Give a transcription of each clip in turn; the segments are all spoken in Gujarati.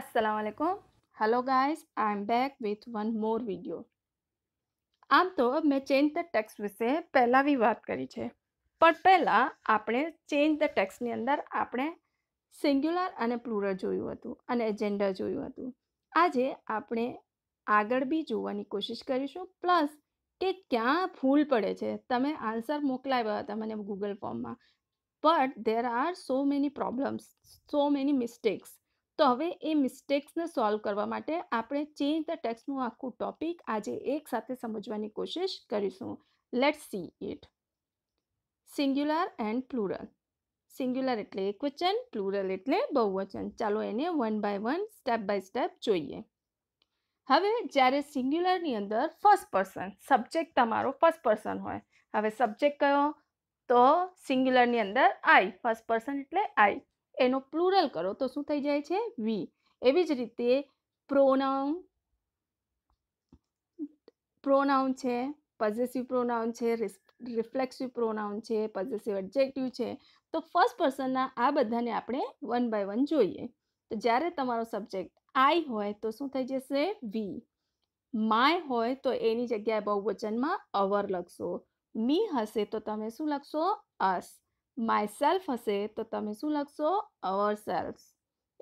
અસ્સલામ असलकुम hello guys I am back with one more video આમ તો મેં ચેન્જ ધ ટેક્સ વિશે પહેલાં બી વાત કરી છે પણ પહેલાં આપણે ચેન્જ ધ ટેક્સની અંદર આપણે સિંગ્યુલર અને પ્લુરલ જોયું હતું અને એજેન્ડા જોયું હતું આજે આપણે આગળ બી જોવાની કોશિશ કરીશું પ્લસ કે ક્યાં ભૂલ પડે છે તમે આન્સર મોકલાવ્યા હતા મને ગૂગલ ફોર્મમાં but there are so many problems so many mistakes તો હવે એ મિસ્ટેક્સને સોલ્વ કરવા માટે આપણે ચેન્જ ધ ટેક્સનું આખું ટોપિક આજે એક સાથે સમજવાની કોશિશ કરીશું let see it singular and plural singular એટલે એક વચન પ્લુરલ એટલે બહુવચન ચાલો એને one by one step by step જોઈએ હવે જ્યારે સિંગ્યુલરની અંદર ફર્સ્ટ પર્સન સબ્જેક્ટ તમારો ફર્સ્ટ પર્સન હોય હવે સબ્જેક્ટ કયો તો સિંગ્યુલરની અંદર આઈ ફર્સ્ટ પર્સન એટલે આઈ એનો પ્લુરલ કરો તો શું થઈ જાય છે વી એવી જ રીતે પ્રોનાઉન પ્રોનાઉન છે પોઝેસિવ પ્રોનાઉન છે રિફ્લેક્સિવ પ્રોનાઉન છે પોઝેસિવ એડજેક્ટિવ છે તો ફર્સ્ટ પર્સનના આ બધાને આપણે વન બાય વન જોઈએ તો જ્યારે તમારો સબ્જેક્ટ આઈ હોય તો શું થઈ જશે વી માય હોય તો એની જગ્યાએ બહુવચનમાં અવર લખશો મી હશે તો તમે શું લખશો અસ માય સેલ્ફ હશે તો તમે શું લખશો અવર સેલ્ફ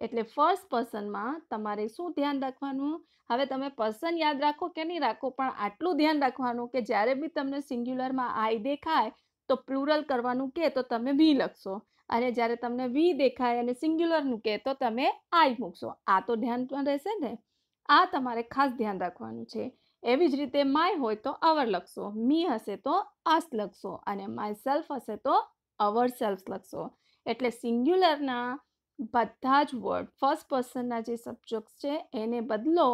એટલે ફર્સ્ટ પર્સનમાં તમારે શું ધ્યાન રાખવાનું હવે તમે પર્સન યાદ રાખો કે નહીં રાખો પણ આટલું ધ્યાન રાખવાનું કે જ્યારે બી તમને સિંગ્યુલરમાં આઈ દેખાય તો પ્લુરલ કરવાનું કે તો તમે વી લખશો અને જ્યારે તમને વી દેખાય અને સિંગ્યુલરનું કે તો તમે આઈ મૂકશો આ તો ધ્યાન પણ રહેશે ને આ તમારે ખાસ ધ્યાન રાખવાનું છે એવી જ રીતે માય હોય તો અવર લખશો મી હશે તો અસ લખશો અને માય સેલ્ફ હશે તો અવર સેલ્ફ લખશો એટલે સિંગ્યુલરના બધા જ વર્ડ ફર્સ્ટ પર્સનના જે સબ્જેક્ટ છે એને બદલો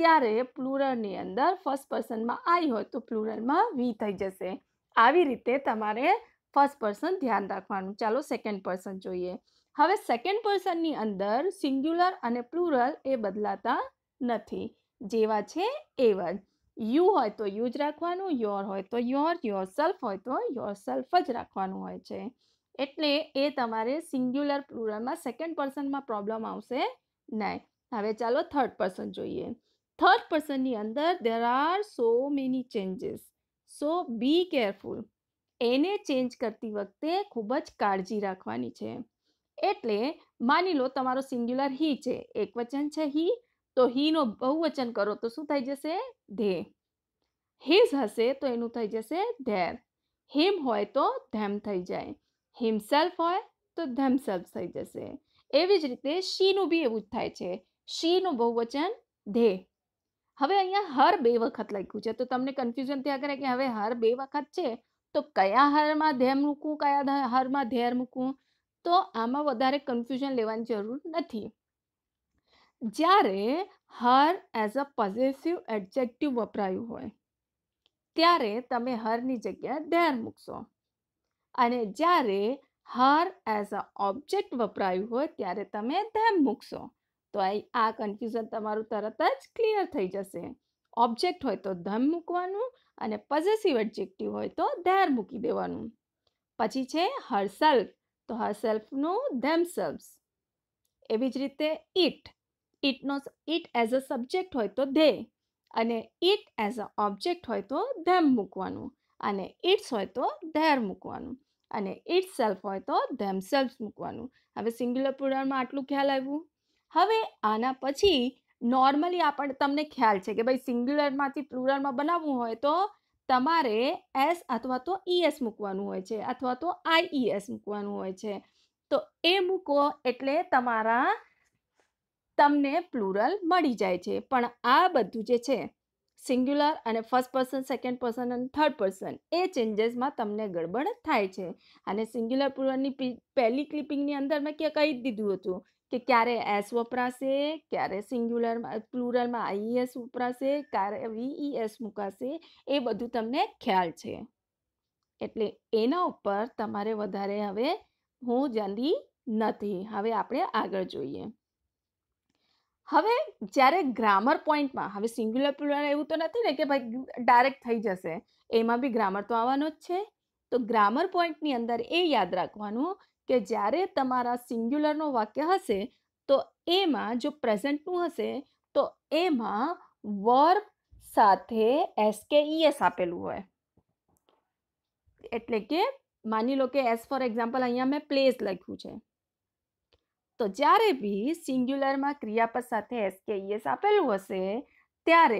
ત્યારે પ્લુરલની અંદર ફર્સ્ટ પર્સનમાં આવી હોય તો પ્લુરલમાં વી થઈ જશે આવી રીતે તમારે ફર્સ્ટ પર્સન ધ્યાન રાખવાનું ચાલો સેકન્ડ પર્સન જોઈએ હવે સેકન્ડ પર્સનની અંદર સિંગ્યુલર અને પ્લુરલ એ બદલાતા નથી જેવા છે એવા જ યુ હોય તો યુ જ રાખવાનું યોર હોય તો યોર યોર સેલ્ફ હોય તો યોર સેલ્ફ જ રાખવાનું હોય છે એટલે એ તમારે સિંગ્યુલર પ્લુરલમાં સેકન્ડ પર્સનમાં પ્રોબ્લેમ આવશે નહીં હવે ચાલો થર્ડ પર્સન જોઈએ થર્ડ પર્સનની અંદર there are so many changes so be careful એને ચેન્જ કરતી વખતે ખૂબ જ કાળજી રાખવાની છે એટલે માની લો તમારો સિંગ્યુલર હી છે એક વચન છે હી તો હી નો બહુવચન કરો તો શું થઈ જશે દે હે ઝ હશે તો એનું થઈ જશે ધેર હિમ હોય તો ધેમ થઈ જાય હિમ સેલ્ફ હોય તો ધેમ સેલ્ફ થઈ જશે એવી જ રીતે સી નું ભી એવું જ થાય છે સી નું બહુવચન દે હવે અહીંયા હર બે વખત લખ્યું છે તો તમને કન્ફ્યુઝન થ્યા કરે કે હવે હર બે વખત છે તો કયા હર માં ધેમ મૂકું કયા હર માં ધેર મૂકું તો આમાં વધારે કન્ફ્યુઝન લેવાની જરૂર નથી જ્યારે her as a positive adjective વપરાયું હોય ત્યારે તમે હરની જગ્યાએ ધેર મૂકશો અને જ્યારે હર એઝ અ ઓબ્જેક્ટ વપરાયું હોય ત્યારે તમે ધેમ મૂકશો તો આ કન્ફ્યુઝન તમારું તરત જ ક્લિયર થઈ જશે ઓબ્જેક્ટ હોય તો ધમ મૂકવાનું અને પોઝેસિવ એડજેક્ટિવ હોય તો ધેર મૂકી દેવાનું પછી છે હર સેલ્ફ તો હર સેલ્ફનું ધેમ સેલ્ફ એવી જ રીતે ઇટ ઇટનો ઇટ એઝ અ સબ્જેક્ટ હોય તો ધે અને ઇટ એઝ અ ઓબ્જેક્ટ હોય તો ધેમ મૂકવાનું અને ઇટ્સ હોય તો ધેર મૂકવાનું અને ઇટ સેલ્ફ હોય તો ધેમ સેલ્ફ મૂકવાનું હવે સિંગ્યુલર પુરાણમાં આટલું ખ્યાલ આવ્યું હવે આના પછી નોર્મલી આપણને તમને ખ્યાલ છે કે ભાઈ સિંગ્યુલરમાંથી પ્લુરલમાં બનાવવું હોય તો તમારે એસ અથવા તો ઈએસ મૂકવાનું હોય છે અથવા તો આઈ આઈઈએસ મૂકવાનું હોય છે તો એ મૂકો એટલે તમારા તમને પ્લુરલ મળી જાય છે પણ આ બધું જે છે સિંગ્યુલર અને ફર્સ્ટ પર્સન સેકન્ડ પર્સન અને થર્ડ પર્સન એ ચેન્જીસમાં તમને ગડબડ થાય છે અને સિંગ્યુલર પ્લુરલની પહેલી ક્લિપિંગની અંદર મેં કે કહી જ દીધું હતું કે ક્યારે એસ વપરાશે ક્યારે સિંગ્યુલરમાં પ્લુરલમાં આઈઈએસ વપરાશે ક્યારે વીઈએસ મૂકાશે એ બધું તમને ખ્યાલ છે એટલે એના ઉપર તમારે વધારે હવે હું જલ્દી નથી હવે આપણે આગળ જોઈએ હવે જ્યારે ગ્રામર પોઈન્ટમાં હવે સિંગ્યુલર પ્લુરલ એવું તો નથી ને કે ભાઈ ડાયરેક્ટ થઈ જશે એમાં બી ગ્રામર તો આવવાનો જ છે તો ગ્રામર પોઈન્ટની અંદર એ યાદ રાખવાનું કે જ્યારે તમારા સિંગ્યુલરનો વાક્ય હશે તો એમાં જો પ્રેઝન્ટનું હશે તો એમાં વર્ક સાથે એસકેઈએસ e આપેલું હોય એટલે કે માની લો કે એસ ફોર એક્ઝામ્પલ અહીંયા મેં પ્લેસ લખ્યું છે તો જ્યારે બી સિંગ્યુલરમાં ક્રિયાપદ સાથે એસકેઈએસ e આપેલું હશે ત્યારે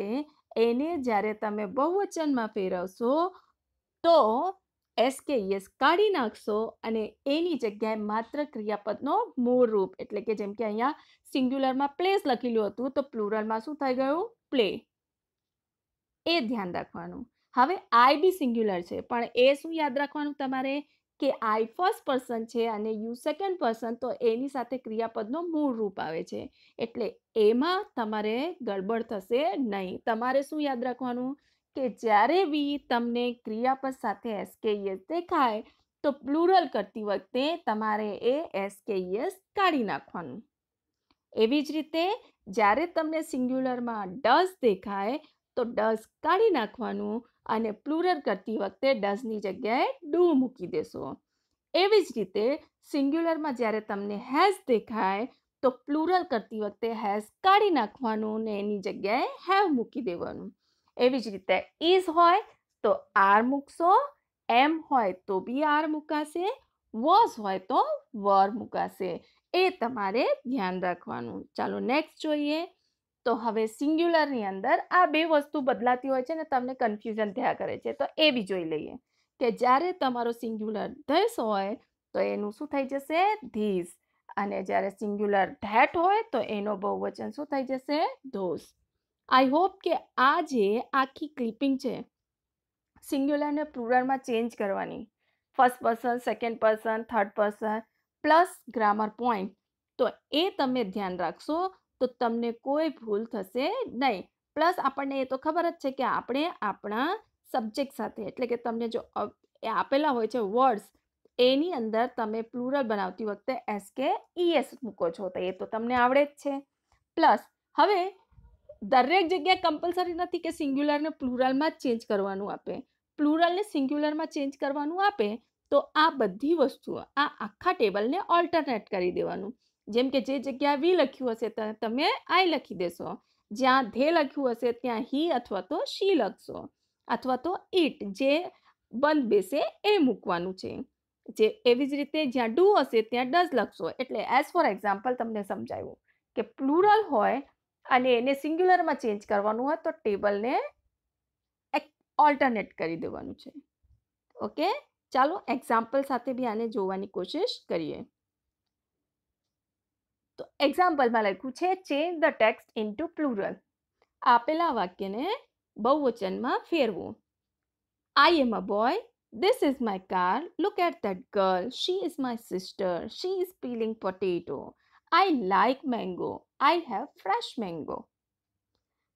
એને જ્યારે તમે બહુવચનમાં ફેરવશો તો એસકેઈએસ e કાઢી નાખશો અને એની જગ્યાએ માત્ર ક્રિયાપદનો મૂળ રૂપ એટલે કે જેમ કે અહીંયા સિંગ્યુલરમાં પ્લેસ લખેલું હતું તો પ્લુરલમાં શું થઈ ગયું પ્લે એ ધ્યાન રાખવાનું હવે આઈ બી સિંગ્યુલર છે પણ એ શું યાદ રાખવાનું તમારે કે આઈ ફર્સ્ટ પર્સન છે અને યુ સેકન્ડ પર્સન તો એની સાથે ક્રિયાપદનો મૂળ રૂપ આવે છે એટલે એમાં તમારે ગડબડ થશે નહીં તમારે શું યાદ રાખવાનું કે જ્યારે બી તમને ક્રિયાપદ સાથે એસકેઈએસ e દેખાય તો પ્લુરલ કરતી વખતે તમારે એ એસકેઈએસ e કાઢી નાખવાનું એવી જ રીતે જ્યારે તમને સિંગ્યુલરમાં ડસ દેખાય તો ડસ કાઢી નાખવાનું અને પ્લુરલ કરતી વખતે ડઝની જગ્યાએ ડુ મૂકી દેશો એવી જ રીતે સિંગ્યુલરમાં જ્યારે તમને હેઝ દેખાય તો પ્લુરલ કરતી વખતે હેઝ કાઢી નાખવાનું ને એની જગ્યાએ હેવ મૂકી દેવાનું એવી જ રીતે ઇઝ હોય તો આર મૂકશો એમ હોય તો બી આર મૂકાશે વોઝ હોય તો વર મૂકાશે એ તમારે ધ્યાન રાખવાનું ચાલો નેક્સ્ટ જોઈએ તો હવે સિંગ્યુલરની અંદર આ બે વસ્તુ બદલાતી હોય છે ને તમને કન્ફ્યુઝન થયા કરે છે તો એ બી જોઈ લઈએ કે જ્યારે તમારો સિંગ્યુલર ધીસ હોય તો એનું શું થઈ જશે ધીસ અને જ્યારે સિંગ્યુલર ધેટ હોય તો એનો બહુવચન શું થઈ જશે ધોસ આઈ હોપ કે આ જે આખી ક્લિપિંગ છે સિંગ્યુલરને પ્લુરલમાં ચેન્જ કરવાની first person second person third person plus grammar point તો એ તમે ધ્યાન રાખશો તો તમને કોઈ ભૂલ થશે નહીં પ્લસ આપણને એ તો ખબર જ છે કે આપણે આપણા સબ્જેક્ટ સાથે એટલે કે તમને જો આપેલા હોય છે વર્ડ્સ એની અંદર તમે પ્લુરલ બનાવતી વખતે એસ કે ઈએસ મૂકો છો તો એ તો તમને આવડે જ છે પ્લસ હવે દરેક જગ્યાએ કમ્પલસરી નથી કે સિંગ્યુલરને પ્લુરલમાં ચેન્જ કરવાનું આપે પ્લુરલને સિંગ્યુલરમાં ચેન્જ કરવાનું આપે તો આ બધી વસ્તુઓ આ આખા ટેબલને ઓલ્ટરનેટ કરી દેવાનું જેમ કે જે જગ્યા વી લખ્યું હશે તમે આઈ લખી દેશો જ્યાં ધે લખ્યું હશે ત્યાં હી અથવા તો શી લખશો અથવા તો ઇટ જે બંધ બેસે એ મૂકવાનું છે જે એવી જ રીતે જ્યાં ડુ હશે ત્યાં ડઝ લખશો એટલે એઝ ફોર એક્ઝામ્પલ તમને સમજાવ્યું કે પ્લુરલ હોય અને એને સિંગ્યુલરમાં ચેન્જ કરવાનું હોય તો ટેબલને ઓલ્ટરનેટ કરી દેવાનું છે ઓકે ચાલો એક્ઝામ્પલ સાથે બી આને જોવાની કોશિશ કરીએ તો એક્ઝામ્પલમાં લખ્યું છે change the text into plural આપેલા વાક્યને બહુવચનમાં ફેરવું I am a boy This is my car look at that girl she is my sister she is peeling potato I like mango I have fresh mango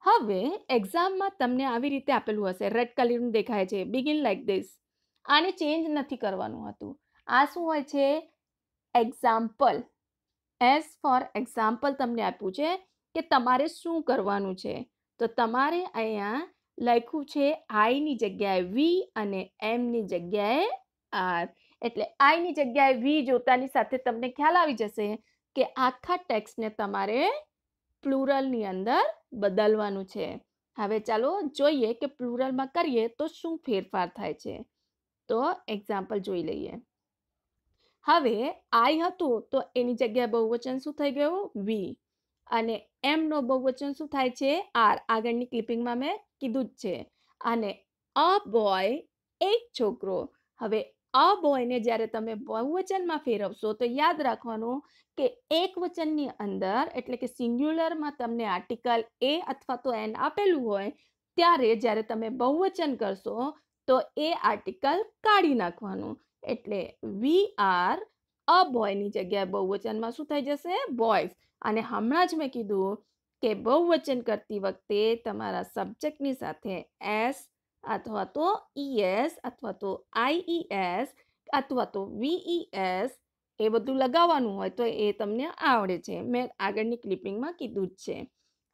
હવે એક્ઝામમાં તમને આવી રીતે આપેલું હશે રેડ કલરનું દેખાય છે બિગિન લાઈક ધીસ આને ચેન્જ નથી કરવાનું હતું આ શું હોય છે એક્ઝામ્પલ એઝ ફોર એક્ઝામ્પલ તમને આપ્યું છે કે તમારે શું કરવાનું છે તો તમારે અહીંયા લખ્યું છે આઈની જગ્યાએ વી અને એમની જગ્યાએ આર એટલે આઈની જગ્યાએ વી જોતાની સાથે તમને ખ્યાલ આવી જશે કે આખા ટેક્સ્ટને તમારે પ્લુરલની અંદર બદલવાનું છે હવે ચાલો જોઈએ કે પ્લુરલમાં કરીએ તો શું ફેરફાર થાય છે તો એક્ઝામ્પલ જોઈ લઈએ હવે આઈ હતું તો એની જગ્યાએ બહુવચન શું થઈ ગયું વી અને એમનો બહુવચન શું થાય છે આર આગળની ક્લિપિંગમાં મેં કીધું જ છે અને અ બોય એક છોકરો હવે અ બોયને જ્યારે તમે બહુવચનમાં ફેરવશો તો યાદ રાખવાનું કે એક વચનની અંદર એટલે કે સિંગ્યુલરમાં તમને આર્ટિકલ એ અથવા તો એન આપેલું હોય ત્યારે જ્યારે તમે બહુવચન કરશો તો એ આર્ટિકલ કાઢી નાખવાનું એટલે વી આર અ બોયની જગ્યાએ બહુવચનમાં શું થઈ જશે બોયઝ અને હમણાં જ મેં કીધું કે બહુવચન કરતી વખતે તમારા સબ્જેક્ટની સાથે એસ અથવા તો ઈએસ e અથવા તો આઈઈએસ e અથવા તો વીઈએસ e એ બધું લગાવવાનું હોય તો એ તમને આવડે છે મેં આગળની ક્લિપિંગમાં કીધું જ છે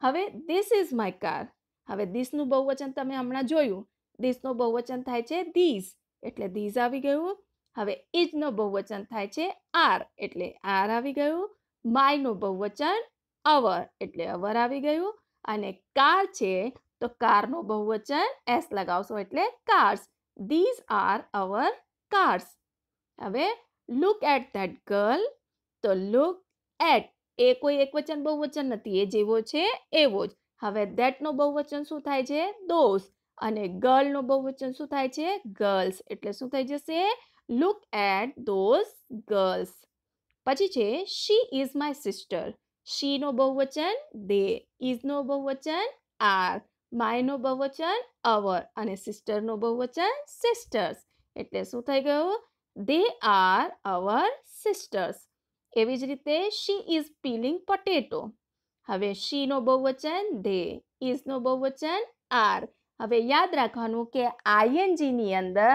હવે ધીસ ઇઝ માય કાર હવે ધીસનું બહુવચન તમે હમણાં જોયું ધીસનું બહુવચન થાય છે ધીઝ એટલે ધીઝ આવી ગયું હવે ઇજનો બહુવચન થાય છે આર એટલે આર આવી ગયું માયનું બહુવચન અવર એટલે અવર આવી ગયું અને કાર છે તો કારનું બહુવચન એસ લગાવશો એટલે cars these are our cars હવે લુક એટ ધેટ ગર્લ તો લુક એટ એ કોઈ એક વચન બહુવચન નથી એ જેવો છે એવો જ હવે ધેટનો બહુવચન શું થાય છે દોસ્ત અને ગર્લનું બહુવચન શું થાય છે ગર્લ્સ એટલે શું થઈ જશે લુક એટ ધોઝ ગર્લ્સ પછી છે શી ઇઝ માય સિસ્ટર શીનો બહુવચન દે ઇઝનો બહુવચન આર માયનો બહુવચન અવર અને સિસ્ટરનો બહુવચન સિસ્ટર્સ એટલે શું થઈ ગયું દે આર અવર સિસ્ટર્સ એવી જ રીતે શી ઇઝ પીલિંગ પટેટો હવે શીનો બહુવચન દે ઇઝનો બહુવચન આર હવે યાદ રાખવાનું કે આઈએનજીની અંદર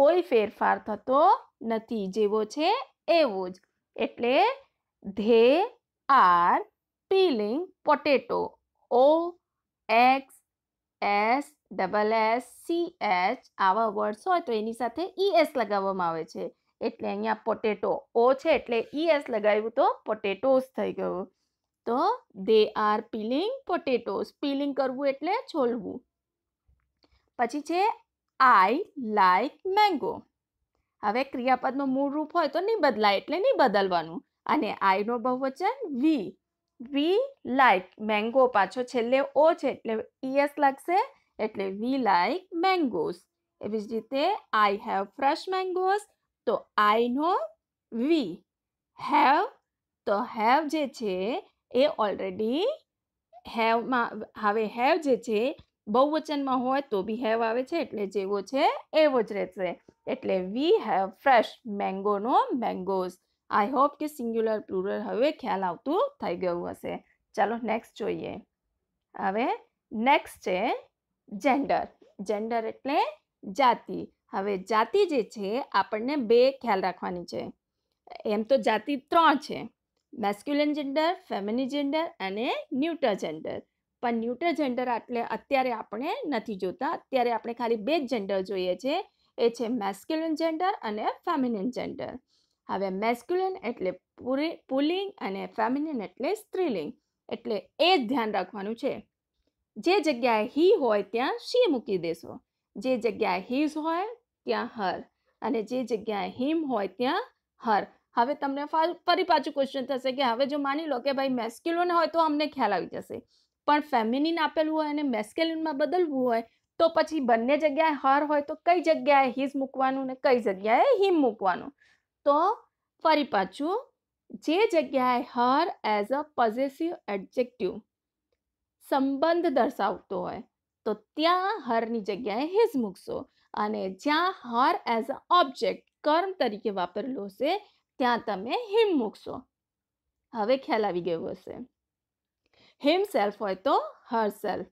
કોઈ ફેરફાર થતો નથી જેવો છે એવો જ એટલે they are peeling potato O X S double S C H આવા વર્ડ્સ હોય તો એની સાથે ઈ એસ લગાવવામાં આવે છે એટલે અહીંયા પોટેટો ઓ છે એટલે ઈ એસ લગાવ્યું તો પોટેટોસ થઈ ગયું તો they are peeling potatoes peeling કરવું એટલે છોલવું પછી છે આઈ લાઈક મેંગો હવે ક્રિયાપદનું મૂળ રૂપ હોય તો નહીં બદલાય એટલે નહીં બદલવાનું અને આઈનો બહુવચન વી વી લાઈક મેંગો પાછો છેલ્લે ઓ છે એટલે ઈએસ e લાગશે એટલે વી લાઈક મેંગોઝ એવી જ રીતે આઈ હેવ ફ્રેશ મેંગોઝ તો આઈનો વી હેવ તો હેવ જે છે એ ઓલરેડી હેવમાં હવે હેવ જે છે બહુવચનમાં હોય તો બી હેવ આવે છે એટલે જેવો છે એવો જ રહેશે એટલે વી હેવ ફ્રેશ મેંગોનો મેંગોઝ આઈ હોપ કે સિંગ્યુલર પ્લુરલ હવે ખ્યાલ આવતું થઈ ગયું હશે ચાલો નેક્સ્ટ જોઈએ હવે નેક્સ્ટ છે જેન્ડર જેન્ડર એટલે જાતિ હવે જાતિ જે છે આપણને બે ખ્યાલ રાખવાની છે એમ તો જાતિ ત્રણ છે મેસ્ક્યુલન જેન્ડર ફેમિની જેન્ડર અને ન્યુટર જેન્ડર પણ ન્યુટર જેન્ડર એટલે અત્યારે આપણે નથી જોતા અત્યારે આપણે ખાલી બે જ જેન્ડર જોઈએ છે એ છે મેસ્ક્યુલિન જેન્ડર અને ફેમિનિન જેન્ડર હવે મેસ્ક્યુલિન એટલે પુલિંગ અને ફેમિનિન એટલે સ્ત્રીલિંગ એટલે એ જ ધ્યાન રાખવાનું છે જે જગ્યાએ હી હોય ત્યાં શી મૂકી દેશો જે જગ્યાએ હિઝ હોય ત્યાં હર અને જે જગ્યાએ હિમ હોય ત્યાં હર હવે તમને ફરી પાછું ક્વેશ્ચન થશે કે હવે જો માની લો કે ભાઈ મેસ્ક્યુલિન હોય તો અમને ખ્યાલ આવી જશે પણ ફેમેનિન આપેલું હોય અને મેસ્ક્યુલિન માં બદલવું હોય તો પછી બંને જગ્યાએ હર હોય તો કઈ જગ્યાએ હીઝ મૂકવાનું અને કઈ જગ્યાએ હી મૂકવાનું તો ફરી પાછું જે જગ્યાએ હર એઝ અ પોસેસિવ એડજેકટિવ સંબંધ દર્શાવતો હોય તો ત્યાં હર ની જગ્યાએ હીઝ મૂકશો અને જ્યાં હર એઝ અ ઓબ્જેક્ટ કર્મ તરીકે વપરાલો છે ત્યાં તમે હી મૂકશો હવે ખ્યાલ આવી ગયો હશે હિમસેલ્ફ હોય તો herself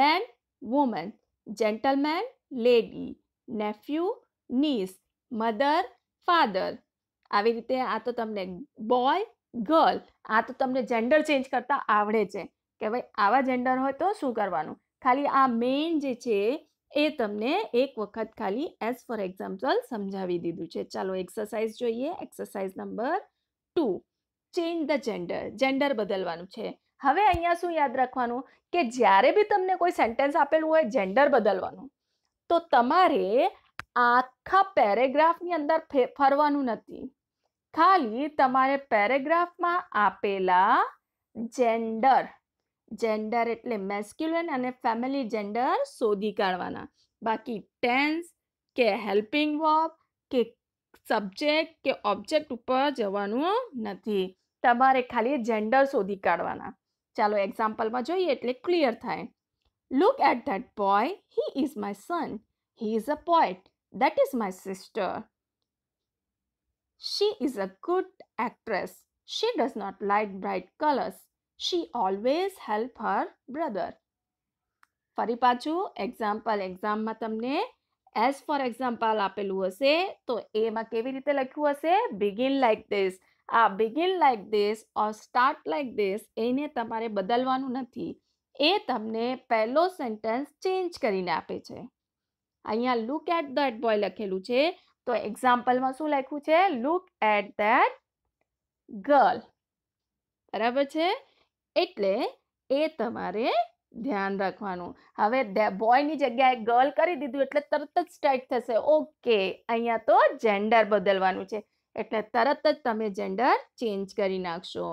man woman gentleman lady nephew niece mother father આવી રીતે આ તો તમને બોય ગર્લ આ તો તમને જેન્ડર ચેન્જ કરતા આવડે છે કે ભાઈ આવા જેન્ડર હોય તો શું કરવાનું ખાલી આ મેઇન જે છે એ તમને એક વખત ખાલી એઝ ફોર એક્ઝામ્પલ સમજાવી દીધું છે ચાલો એક્સરસાઇઝ જોઈએ exercise number two change the gender gender બદલવાનું છે હવે અહીંયા શું યાદ રાખવાનું કે જ્યારે બી તમને કોઈ સેન્ટેન્સ આપેલું હોય જેન્ડર બદલવાનું તો તમારે આખા પેરેગ્રાફની અંદર ફરવાનું નથી ખાલી તમારે પેરેગ્રાફમાં આપેલા જેન્ડર જેન્ડર એટલે મેસ્ક્યુલન અને ફેમિલી જેન્ડર શોધી કાઢવાના બાકી ટેન્સ કે હેલ્પિંગ વર્બ કે સબ્જેક્ટ કે ઓબ્જેક્ટ ઉપર જવાનું નથી તમારે ખાલી જેન્ડર શોધી કાઢવાના ચાલો एग्जांपल માં જોઈએ એટલે ક્લિયર થાય look at the boy he is my son he is a poet that is my sister she is a good actress she does not like bright colors she always help her brother ફરી પાછું एग्जांपल एग्जाम માં તમને એઝ ફોર एग्जांपल આપેલું હશે તો એ માં કેવી રીતે લખ્યું હશે બિગિન લાઈક This આ begin like this or start like this એને તમારે બદલવાનું નથી એ તમને પહેલો સેન્ટેન્સ ચેન્જ કરીને આપે છે અહીંયા લુક એટ ધેટ બોય લખેલું છે તો એક્ઝામ્પલમાં શું લખ્યું છે લુક એટ ધેટ ગર્લ બરાબર છે એટલે એ તમારે ધ્યાન રાખવાનું હવે બોયની જગ્યાએ ગર્લ કરી દીધું એટલે તરત જ સ્ટાર્ટ થશે ઓકે અહીંયા તો જેન્ડર બદલવાનું છે એટલે તરત જ તમે જેન્ડર ચેન્જ કરી નાખશો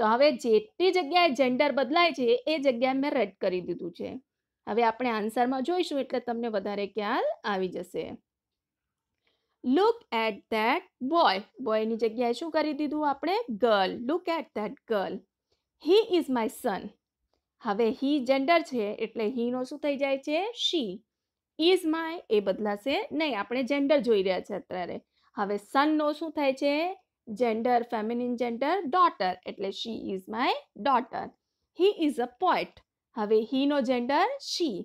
તો હવે જેટલી જગ્યાએ જેન્ડર બદલાય છે એ જગ્યાએ મેં રેડ કરી દીધું છે હવે આપણે આન્સરમાં જોઈશું એટલે તમને વધારે ખ્યાલ આવી જશે લુક એટ ધેટ બોય બોયની જગ્યાએ શું કરી દીધું આપણે girl look at that girl he is my son હવે હી જેન્ડર છે એટલે હીનો શું થઈ જાય છે શી ઇઝ માય એ બદલાશે નહીં આપણે જેન્ડર જોઈ રહ્યા છે અત્યારે હવે સનનો શું થાય છે જેન્ડર ફેમિનિન જેન્ડર ડોટર એટલે she is my daughter he is a poet હવે હીનો જેન્ડર શી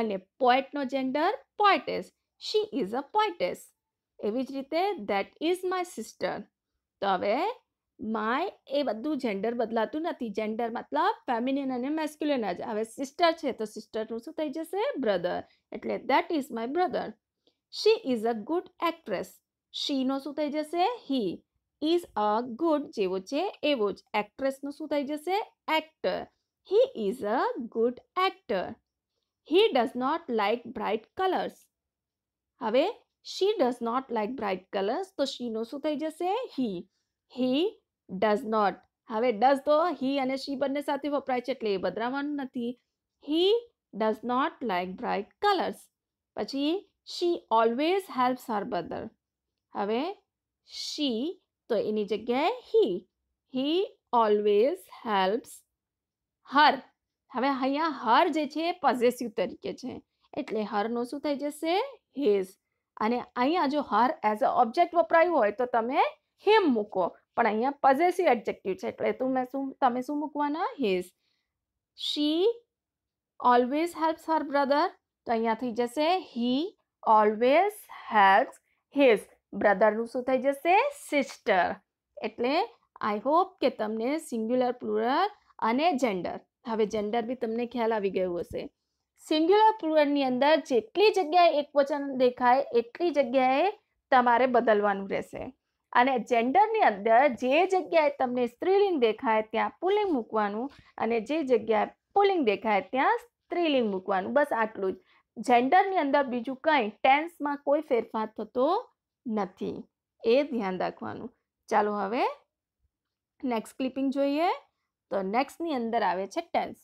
અને પોએટનો જેન્ડર પોએટેસ શી ઇઝ અ પોએટેસ એવી જ રીતે દેટ ઇઝ માય સિસ્ટર તો હવે માય એ બધું જેન્ડર બદલાતું નથી જેન્ડર મતલબ ફેમિનિન અને મેસ્ક્યુલિન જ હવે સિસ્ટર છે તો સિસ્ટરનું શું થઈ જશે બ્રધર એટલે that is my brother she is a good actress she नो शू थे ही इज अ गुड जो एवोज एक्ट्रेस नो शू थे actor he is a good actor he does not like bright colours हमें she does not like bright colours तो शी नो शू थे ही ही डज नॉट हमें डज तो ही और शी बने साथ वपराय बदलाव नहीं he does not like bright colours पी she always helps her brother અવે शी તો એની જગ્યાએ ही ही ऑलवेज हेल्प्स हर હવે અહીંયા હર જે છે પોસેસિવ તરીકે છે એટલે હર નું શું થઈ જશે હિસ અને અહીંયા જો હર એઝ અ ઓબ્જેક્ટ વપરાયો હોય તો તમે हिम મૂકો પણ અહીંયા પોસેસિવ એડજેકટિવ છે એટલે તું મેં શું તમે શું મૂકવાના his she always helps her brother તો અહીંયા થઈ જશે ही ऑलवेज हेल्प्स हिज બ્રધરનું શું થઈ જશે સિસ્ટર એટલે આઈ હોપ કે તમને સિંગ્યુલર પ્લુરલ અને જેન્ડર હવે જેન્ડર બી તમને ખ્યાલ આવી ગયું હશે સિંગ્યુલર પ્લુરલની અંદર જેટલી જગ્યાએ એકવચન દેખાય એટલી જગ્યાએ તમારે બદલવાનું રહેશે અને જેન્ડરની અંદર જે જગ્યાએ તમને સ્ત્રીલિંગ દેખાય ત્યાં પુલિંગ મૂકવાનું અને જે જગ્યાએ પુલિંગ દેખાય ત્યાં સ્ત્રીલિંગ મૂકવાનું બસ આટલું જ જેન્ડરની અંદર બીજું કંઈ ટેન્સમાં કોઈ ફેરફાર થતો નથી એ ધ્યાન રાખવાનું ચાલો હવે નેક્સ્ટ ક્લિપિંગ જોઈએ તો નેક્સ્ટની અંદર આવે છે tense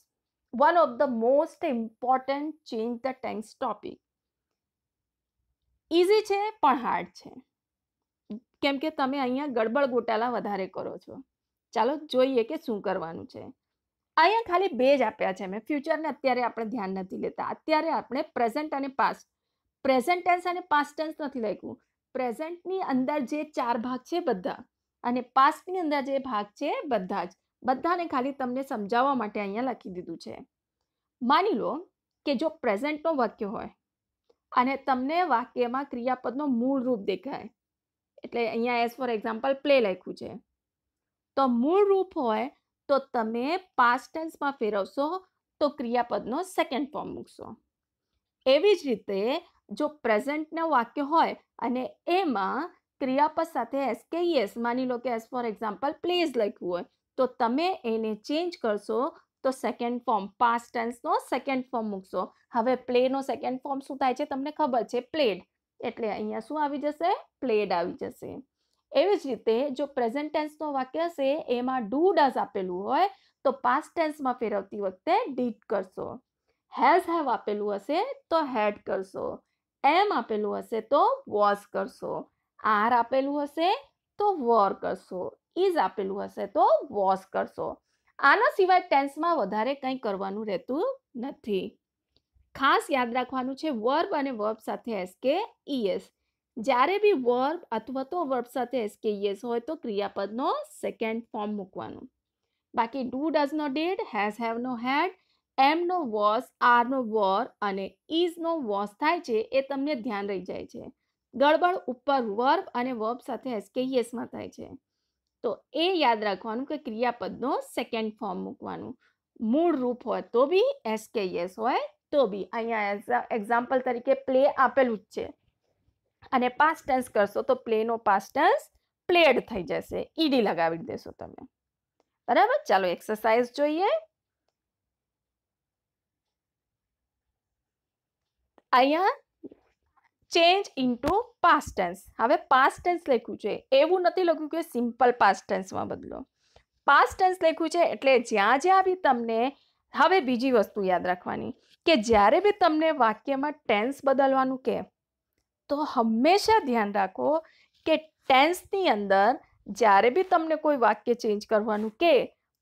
one of the most important change the tense topic easy છે પણ હાર્ડ છે કેમ કે તમે અહીંયા ગડબડ ગોટાલા વધારે કરો છો ચાલો જોઈએ કે શું કરવાનું છે અહીંયા ખાલી બે જ આપ્યા છે મેં ફ્યુચરને અત્યારે આપણે ધ્યાન નથી લેતા અત્યારે આપણે પ્રેઝન્ટ અને પાસ્ટ પ્રેઝન્ટ ટેન્સ અને પાસ્ટ ટેન્સ નથી લખ્યું પ્રેઝન્ટની અંદર જે ચાર ભાગ છે બધા અને પાસ્ટની અંદર જે ભાગ છે બધા જ બધાને ખાલી તમને સમજાવવા માટે અહીંયા લખી દીધું છે માની લો કે જો પ્રેઝન્ટનો વાક્ય હોય અને તમને વાક્યમાં ક્રિયાપદનો મૂળ રૂપ દેખાય એટલે અહીંયા એઝ ફોર એક્ઝામ્પલ પ્લે લખ્યું છે તો મૂળ રૂપ હોય તો તમે પાસ્ટ ટેન્સમાં ફેરવશો તો ક્રિયાપદનો સેકન્ડ ફોર્મ મૂકશો એવી જ રીતે જો પ્રેઝન્ટનું વાક્ય હોય અને એમાં ક્રિયાપદ સાથે એસ કે ઈએસ માની લો કે એસ ફોર એક્ઝામ્પલ પ્લેઝ લખ્યું હોય તો તમે એને ચેન્જ કરશો તો સેકન્ડ ફોર્મ પાસ ટેન્સનો સેકન્ડ ફોર્મ મૂકશો હવે પ્લેનો સેકન્ડ ફોર્મ શું થાય છે તમને ખબર છે પ્લેડ એટલે અહીંયા શું આવી જશે પ્લેડ આવી જશે એવી જ રીતે જો પ્રેઝન્ટ ટેન્સનો વાક્ય હશે એમાં ડુ ડઝ આપેલું હોય તો પાસ્ટ ટેન્સમાં ફેરવતી વખતે ડીટ કરશો હેઝ હેવ આપેલું હશે તો હેડ કરશો એમ આપેલું હશે તો વોઝ કરશો આર આપેલું હશે તો વોર કરશો ઇઝ આપેલું હશે તો વોઝ કરશો આના સિવાય ટેન્સમાં વધારે કંઈ કરવાનું રહેતું નથી ખાસ યાદ રાખવાનું છે વર્બ અને વર્બ સાથે એસ કે ઈએસ જ્યારે બી વર્બ અથવા તો વર્બ સાથે એસ કે ઈએસ હોય તો ક્રિયાપદનો સેકન્ડ ફોર્મ મૂકવાનું બાકી ડુ ડઝ નો ડીડ હેઝ હેવ નો હેડ એમનો વોશ આરનો વોર અને ઇઝનો વોશ થાય છે એ તમને ધ્યાન રહી જાય છે ગડબડ ઉપર વર્બ અને વર્બ સાથે એસકેઈએસમાં થાય છે તો એ યાદ રાખવાનું કે ક્રિયાપદનો સેકન્ડ ફોર્મ મૂકવાનું મૂળ રૂપ હોય તો બી એસકેઈએસ હોય તો બી અહીંયા એઝ એક્ઝામ્પલ તરીકે પ્લે આપેલું જ છે અને પાસ્ટ કરશો તો પ્લેનો પાસ્ટ પ્લેડ થઈ જશે ઈડી લગાવી દેશો તમે બરાબર ચાલો એક્સરસાઇઝ જોઈએ અહીંયા ચેન્જ ઇન્ટુ પાસ્ટ ટેન્સ હવે પાસ્ટ ટેન્સ લખ્યું છે એવું નથી લખ્યું કે સિમ્પલ પાસ્ટન્સમાં બદલો પાસ્ટ ટેન્સ લખ્યું છે એટલે જ્યાં જ્યાં બી તમને હવે બીજી વસ્તુ યાદ રાખવાની કે જ્યારે બી તમને વાક્યમાં ટેન્સ બદલવાનું કહે તો હંમેશા ધ્યાન રાખો કે ટેન્સની અંદર જ્યારે બી તમને કોઈ વાક્ય ચેન્જ કરવાનું કહે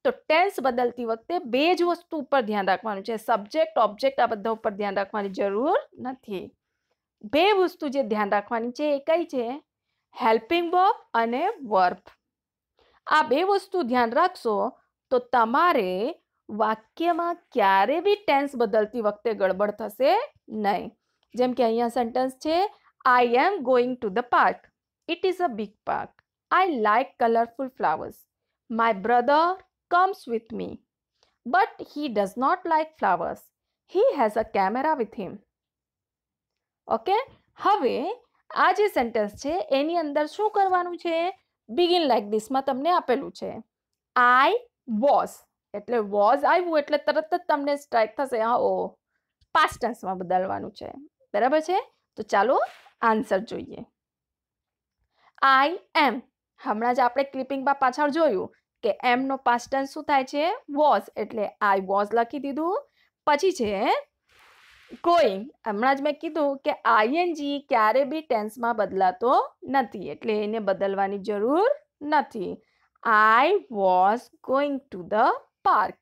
તો ટેન્સ બદલતી વખતે બેજ વસ્તુ ઉપર ધ્યાન રાખવાનું છે સબ્જેક્ટ ઓબ્જેક્ટ આ બધું ઉપર ધ્યાન રાખવાની જરૂર નથી બે વસ્તુ જે ધ્યાન રાખવાની છે એકાઈ છે હેલ્પિંગ વર્બ અને વર્બ આ બે વસ્તુ ધ્યાન રાખશો તો તમારે વાક્યમાં ક્યારેય ਵੀ ટેન્સ બદલતી વખતે ગળબડ થશે નહીં જેમ કે અહીંયા સેન્ટેન્સ છે I am going to the park it is a big park I like colourful flowers my brother comes with me. But he does not like flowers. He has a camera with him. Okay હવે આ જે સેન્ટેન્સ છે એની અંદર શું કરવાનું છે બિગિન લાઇક ધીસમાં તમને આપેલું છે આઈ વોઝ એટલે વોઝ આવ્યું એટલે તરત જ તમને સ્ટ્રાઇક થશે હા ઓ પાસ્ટ બદલવાનું છે બરાબર છે તો ચાલો આન્સર જોઈએ આઈ એમ હમણાં જ આપણે ક્લિપિંગમાં પાછળ જોયું કે એમનો પાસ્ટન શું થાય છે વોઝ એટલે આઈ વોઝ લખી દીધું પછી છે ગોઈંગ હમણાં જ મેં કીધું કે આઈએનજી ક્યારે બી ટેન્સમાં બદલાતો નથી એટલે એને બદલવાની જરૂર નથી I was going to the park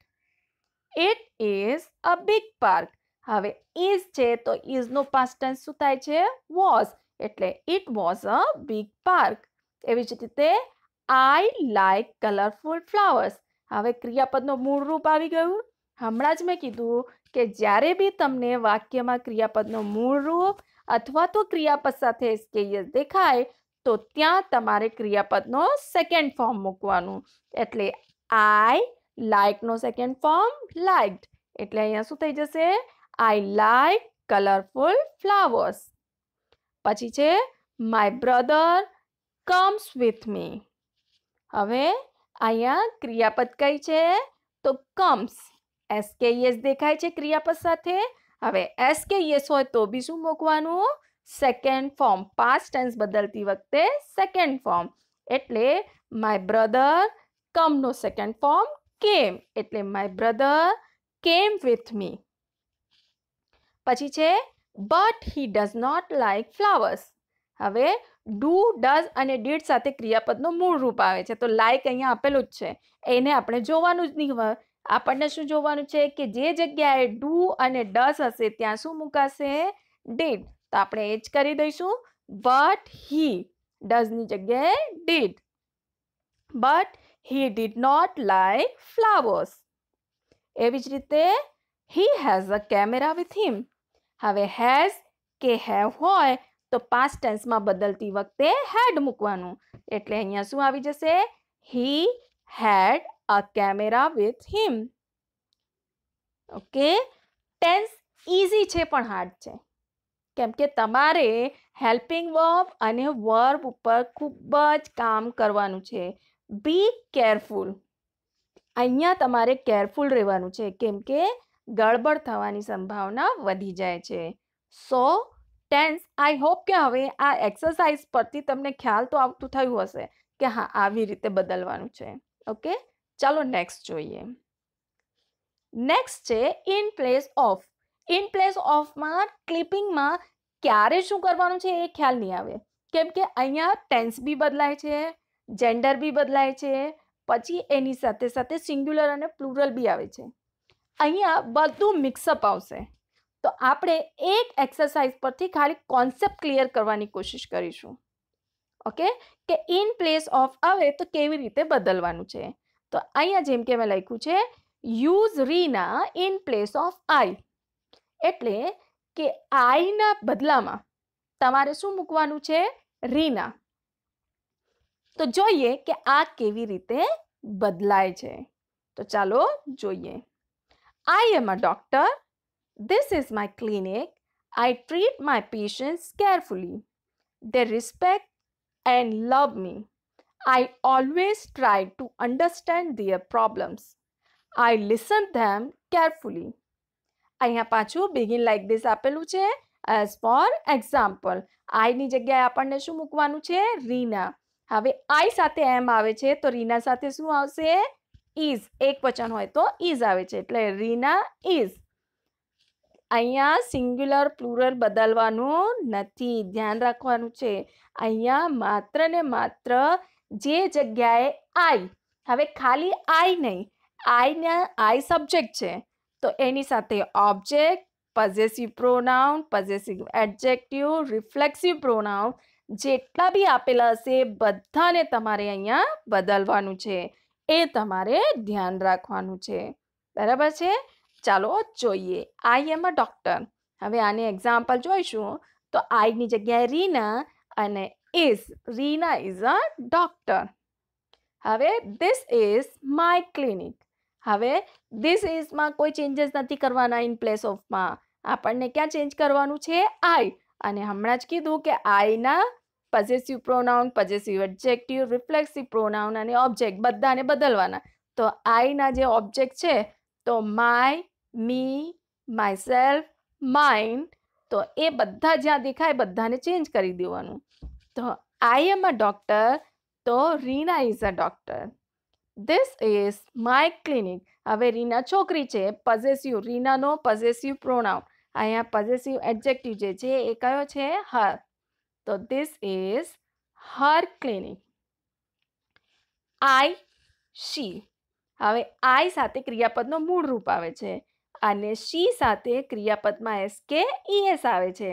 it is a big park હવે ઇઝ છે તો ઇઝનો પાસ્ટન્સ શું થાય છે વોઝ એટલે it was a big park એવી જ રીતે આઈ લાઇક કલરફુલ ફ્લાવર્સ હવે ક્રિયાપદનો મૂળ રૂપ આવી ગયું હમણાં જ મેં કીધું કે જ્યારે બી તમને વાક્યમાં ક્રિયાપદનો મૂળ રૂપ અથવા તો ક્રિયાપદ સાથે એસકેયસ દેખાય તો ત્યાં તમારે ક્રિયાપદનો સેકન્ડ ફોર્મ મૂકવાનું એટલે આઈ લાઇકનો સેકન્ડ ફોર્મ લાઇકડ એટલે અહીંયા શું થઈ જશે આઈ લાઇક કલરફુલ ફ્લાવર્સ પછી છે my brother comes with me હવે અહીંયા ક્રિયાપદ કઈ છે તો કમ્સ એસ કે એસકેઈએસ દેખાય છે ક્રિયાપદ સાથે હવે એસ કે યસ હોય તો બી શું મૂકવાનું સેકન્ડ ફોર્મ પાસ્ટ ટેન્સ બદલતી વખતે સેકન્ડ ફોર્મ એટલે માય બ્રધર કમનો સેકન્ડ ફોર્મ કેમ એટલે my brother came with me પછી છે but he does not like flowers હવે ડુ ડઝ અને ડીડ સાથે ક્રિયાપદનું મૂળ રૂપ આવે છે તો લાઇક અહીંયા આપેલું જ છે એને આપણે જોવાનું જ નહીં હોય આપણને શું જોવાનું છે કે જે જગ્યાએ ડુ અને ડઝ હશે ત્યાં શું મુકાશે ડીડ તો આપણે એ જ કરી દઈશું બટ હી ડઝની જગ્યાએ did but he did not like flowers એવી જ રીતે he has a camera with him હવે હેઝ કે હેવ હોય તો પાસ્ટ ટેન્સમાં બદલતી વખતે હેડ મૂકવાનું એટલે અહીંયા શું આવી જશે he had a camera with him okay tense easy છે પણ હાર્ડ છે કેમ કે તમારે હેલ્પિંગ વર્બ અને વર્બ ઉપર ખૂબ જ કામ કરવાનું છે બી કેરફુલ અહીંયા તમારે કેરફુલ રહેવાનું છે કેમ કે ગડબડ થવાની સંભાવના વધી જાય છે સો ટેન્સ આઈ હોપ કે હવે આ એક્સરસાઇઝ પરથી તમને ખ્યાલ તો આવતું થયું હશે કે હા આવી રીતે બદલવાનું છે ઓકે ચાલો નેક્સ્ટ જોઈએ નેક્સ્ટ છે in place of in place ઓફમાં ક્લિપિંગમાં ક્યારે શું કરવાનું છે એ ખ્યાલ નહીં આવે કેમ કે અહીંયા ટેન્સ બી બદલાય છે જેન્ડર બી બદલાય છે પછી એની સાથે સાથે સિંગ્યુલર અને પ્લુરલ બી આવે છે અહીંયા બધું મિક્સઅપ આવશે તો આપણે એક એક્સરસાઇઝ પરથી ખાલી કોન્સેપ્ટ ક્લિયર કરવાની કોશિશ કરીશું ઓકે કે ઇન પ્લેસ ઓફ આવે તો કેવી રીતે બદલવાનું છે તો અહીંયા જેમ કે મેં લખ્યું છે use Reena in place of I એટલે કે આઈના બદલામાં તમારે શું મૂકવાનું છે રીના તો જોઈએ કે આ કેવી રીતે બદલાય છે તો ચાલો જોઈએ I am a doctor This is my clinic. I treat my patients carefully. They respect and love me. I always try to understand their problems. I listen them carefully. અહીંયા પાછું બિગિન લાઈક ધીસ આપેલું છે એઝ ફોર એક્ઝામ્પલ આઈની જગ્યાએ આપણને શું મૂકવાનું છે રીના હવે આઈ સાથે એમ આવે છે તો રીના સાથે શું આવશે ઇઝ એક વચન હોય તો ઇઝ આવે છે એટલે રીના ઇઝ અહીંયા સિંગ્યુલર પ્લુરલ બદલવાનું નથી ધ્યાન રાખવાનું છે અહીંયા માત્ર ને માત્ર જે જગ્યાએ આઈ હવે ખાલી આઈ નહીં આઈ આઈને આઈ સબ્જેક્ટ છે તો એની સાથે object possessive pronoun possessive adjective reflexive pronoun જેટલા બી આપેલા હશે બધાને તમારે અહીંયા બદલવાનું છે એ તમારે ધ્યાન રાખવાનું છે બરાબર છે ચાલો જોઈએ આઈ એમ અ ડૉક્ટર હવે આને એક્ઝામ્પલ જોઈશું તો આઈની જગ્યાએ રીના અને is Reena is a doctor હવે ધીસ ઇઝ માય ક્લિનિક હવે ધીસ ઇઝમાં કોઈ ચેન્જીસ નથી કરવાના ઇન પ્લેસ ઓફમાં આપણને ક્યાં ચેન્જ કરવાનું છે આઈ અને હમણાં જ કીધું કે આઈના possessive pronoun possessive objective reflexive pronoun અને ઓબ્જેક્ટ બધાને બદલવાના તો આઈના જે ઓબ્જેક્ટ છે તો my me myself mine તો એ બધા જ્યાં દેખાય બધાને ચેન્જ કરી દેવાનું તો આઈ એમ અ ડૉક્ટર તો Reena is a doctor this is my clinic હવે રીના છોકરી છે પઝેસિવ રીનાનો પઝેસિવ પ્રોનાઉન અહીંયા પઝેસિવ એડજેક્ટિવ જે છે એ કયો છે હર તો this is her clinic I she હવે આઈ સાથે ક્રિયાપદનો મૂળ રૂપ આવે છે અને શી સાથે ક્રિયાપદમાં એસ કે ઈએસ આવે છે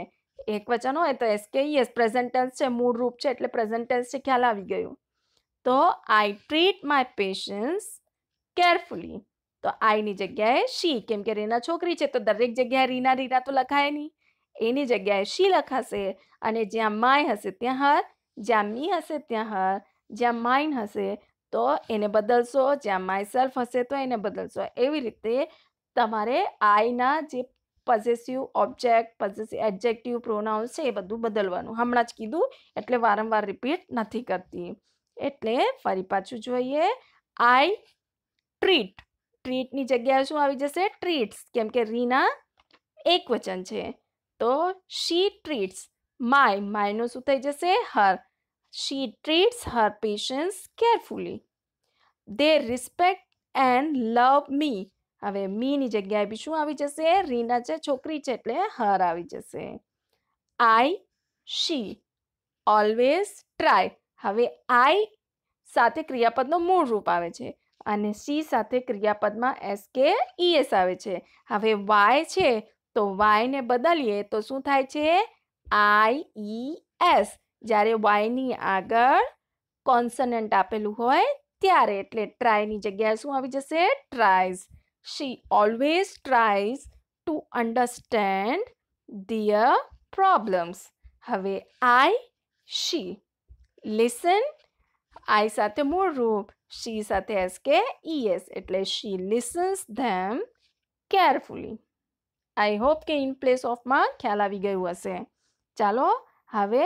એક વચન હોય તો એસ કે ઈએસ પ્રેઝન્ટેન્સ છે મૂળ રૂપ છે એટલે પ્રેઝન્ટેન્સ છે ખ્યાલ આવી ગયું તો I treat my patients carefully તો આઈની જગ્યાએ શી કેમ કે રીના છોકરી છે તો દરેક જગ્યાએ રીના રીના તો લખાય નહીં એની જગ્યાએ શી લખાશે અને જ્યાં માય હશે ત્યાં હર જ્યાં મી હશે ત્યાં હર જ્યાં માઇન હશે તો એને બદલશો જ્યાં માય સેલ્ફ હશે તો એને બદલશો એવી રીતે તમારે આઈના જે possessive object possessive adjective pronouns છે એ બધું બદલવાનું હમણાં જ કીધું એટલે વારંવાર રિપીટ નથી કરતી એટલે ફરી પાછું જોઈએ આઈ ટ્રીટ ટ્રીટની જગ્યાએ શું આવી જશે ટ્રીટ્સ કેમ કે રીના એક વચન છે તો શી ટ્રીટ્સ માય માયનું શું થઈ જશે her she treats her patients carefully દે રિસ્પેક્ટ એન્ડ લવ મી હવે મીની જગ્યાએ બી શું આવી જશે રીના છે છોકરી છે એટલે હર આવી જશે આઈ શી ઓલવેઝ ટ્રાય હવે આઈ સાથે ક્રિયાપદનો મૂળ રૂપ આવે છે અને સી સાથે ક્રિયાપદમાં એસ કે ઈએસ આવે છે હવે વાય છે તો વાયને બદલીએ તો શું થાય છે આઈ ઈ એસ જ્યારે વાયની આગળ કોન્સનન્ટ આપેલું હોય ત્યારે એટલે ટ્રાયની જગ્યાએ શું આવી જશે tries she always tries to understand their problems. હવે I, she. Listen, I સાથે મૂળ રૂપ she સાથે એસ કે ઈએસ એટલે she listens them carefully. I hope કે in place of માં ખ્યાલ આવી ગયું હશે ચાલો હવે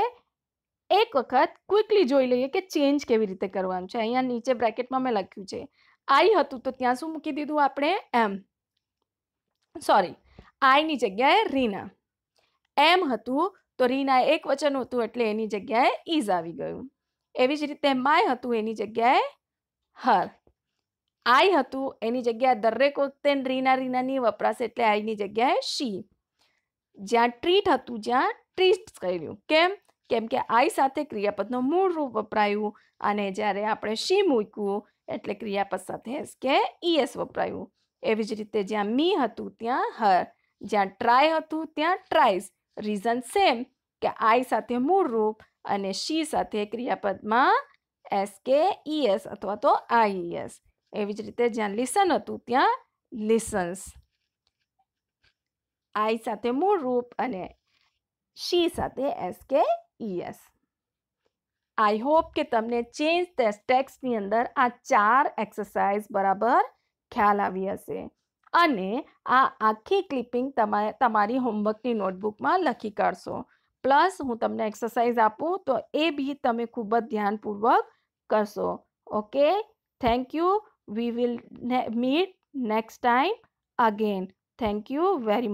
એક વખત ક્વિકલી જોઈ લઈએ કે ચેન્જ કેવી રીતે કરવાનું છે અહીંયા નીચે બ્રેકેટમાં મેં લખ્યું છે આઈ હતું તો ત્યાં શું મૂકી દીધું આપણે એમ સોરી આઈની જગ્યાએ રીના એમ હતું તો રીના એક વચન હતું એટલે એની જગ્યાએ ઇઝ આવી ગયું એવી જ રીતે માય હતું એની જગ્યાએ હર આઈ હતું એની જગ્યાએ દરેક વખતે રીના રીનાની વપરાશ એટલે આઈની જગ્યાએ શી જ્યાં ટ્રીટ હતું જ્યાં ટ્રીટ કર્યું કેમ કેમ કે આઈ સાથે ક્રિયાપદનું મૂળ રૂપ વપરાયું અને જ્યારે આપણે શી મૂક્યું એટલે ક્રિયાપદ સાથે એસ કે ઈએસ વપરાયું એવી જ રીતે જ્યાં મી હતું ત્યાં હર જ્યાં ટ્રાય હતું ત્યાં ટ્રાઈસ રીઝન સેમ કે આઈ સાથે મૂળ રૂપ અને શી સાથે ક્રિયાપદમાં એસ કે ઈએસ અથવા તો આઈએસ એવી જ રીતે જ્યાં લિસન હતું ત્યાં લિસન્સ આઈ સાથે મૂળ રૂપ અને શી સાથે એસ કે ઈએસ આઈ હોપ કે તમને ચેન્જ ટેક્સ્ટની અંદર આ ચાર એક્સરસાઇઝ બરાબર ખ્યાલ આવી હશે અને આ આખી ક્લિપિંગ તમારે તમારી હોમવર્કની નોટબુકમાં લખી કાઢશો પ્લસ હું તમને એક્સરસાઇઝ આપું તો એ બી તમે ખૂબ જ ધ્યાનપૂર્વક કરશો okay thank you we will meet next time again thank you very